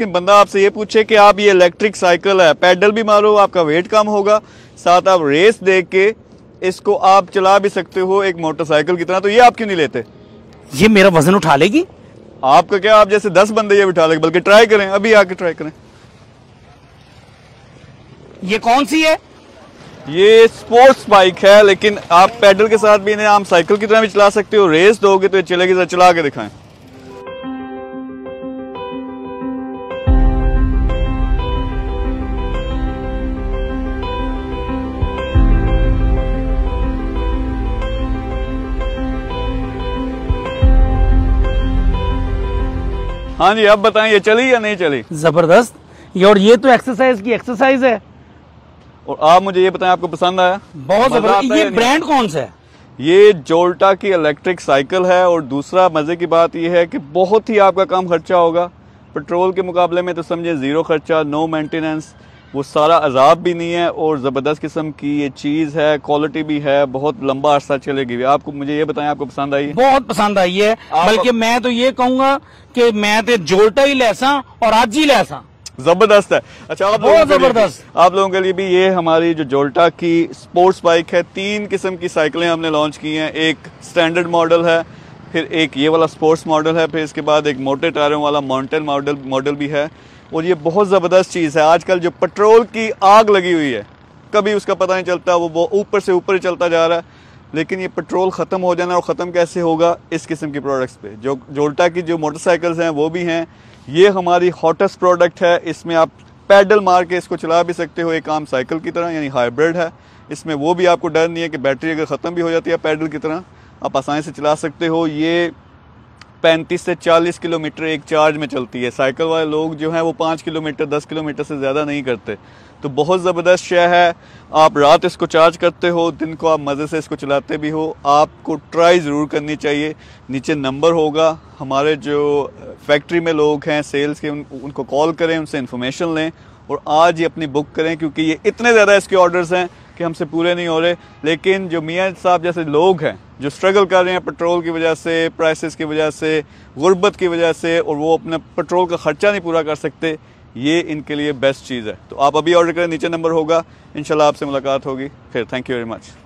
कि बंदा आपसे ये पूछे कि आप ये इलेक्ट्रिक साइकिल है पैडल भी मारो आपका वेट कम होगा साथ आप रेस देख के इसको आप चला भी सकते हो एक मोटरसाइकिल की तरह तो ये आप क्यों नहीं लेते ये मेरा वजन उठा लेगी आपका क्या आप जैसे दस बंदे ये उठा लेंगे बल्कि ट्राई करें अभी आके ट्राई करें ये कौन सी है ये स्पोर्ट्स बाइक है लेकिन आप पैडल के साथ भी इन्हें आम साइकिल की तरह भी चला सकते हो रेस दोगे तो ये चलेगी जरा तो चला के दिखाएं हाँ जी आप बताएं ये चली या नहीं चली जबरदस्त ये और ये तो एक्सरसाइज की एक्सरसाइज है और आप मुझे ये बताएं आपको पसंद आया बहुत जबरदस्त ये ब्रांड कौन सा है ये जोल्टा की इलेक्ट्रिक साइकिल है और दूसरा मज़े की बात यह है कि बहुत ही आपका कम खर्चा होगा पेट्रोल के मुकाबले में तो समझे ज़ीरो खर्चा नो मेंटेनेंस वो सारा अजाब भी नहीं है और ज़बरदस्त किस्म की ये चीज़ है क्वालिटी भी है बहुत लंबा अरसा चलेगी आपको मुझे ये बताएं आपको पसंद आई बहुत पसंद आई है बल्कि मैं तो ये कहूँगा कि मैं तो जोल्टा ही लैसा और आज ही लैसा जबरदस्त है अच्छा आप बहुत जबरदस्त आप लोगों के लिए भी ये हमारी जो जोल्टा की स्पोर्ट्स बाइक है तीन किस्म की साइकिलें हमने लॉन्च की हैं एक स्टैंडर्ड मॉडल है फिर एक ये वाला स्पोर्ट्स मॉडल है फिर इसके बाद एक मोटे टायरों वाला माउंटेन मॉडल मॉडल भी है और ये बहुत ज़बरदस्त चीज़ है आजकल जो पेट्रोल की आग लगी हुई है कभी उसका पता नहीं चलता वो वो ऊपर से ऊपर ही चलता जा रहा है लेकिन ये पेट्रोल ख़त्म हो जाना और ख़त्म कैसे होगा इस किस्म की प्रोडक्ट्स पे जो जोल्टा की जो मोटरसाइकिल्स हैं वो भी हैं ये हमारी हॉटेस्ट प्रोडक्ट है इसमें आप पैडल मार के इसको चला भी सकते हो एक आम साइकिल की तरह यानी हाइब्रिड है इसमें वो भी आपको डर नहीं है कि बैटरी अगर ख़त्म भी हो जाती है पैडल की तरह आप आसानी से चला सकते हो ये 35 से 40 किलोमीटर एक चार्ज में चलती है साइकिल वाले लोग जो हैं वो पाँच किलोमीटर दस किलोमीटर से ज़्यादा नहीं करते तो बहुत ज़बरदस्त शय है आप रात इसको चार्ज करते हो दिन को आप मज़े से इसको चलाते भी हो आपको ट्राई ज़रूर करनी चाहिए नीचे नंबर होगा हमारे जो फैक्ट्री में लोग हैं सेल्स के उन, उनको कॉल करें उनसे इन्फॉर्मेशन लें और आज ही अपनी बुक करें क्योंकि ये इतने ज़्यादा इसके ऑर्डर्स हैं कि हमसे पूरे नहीं हो रहे लेकिन जो मियाँ साहब जैसे लोग हैं जो स्ट्रगल कर रहे हैं पेट्रोल की वजह से प्राइसेस की वजह से गुर्बत की वजह से और वो अपने पेट्रोल का ख़र्चा नहीं पूरा कर सकते ये इनके लिए बेस्ट चीज़ है तो आप अभी ऑर्डर करें नीचे नंबर होगा इन आपसे मुलाकात होगी फिर थैंक यू वेरी मच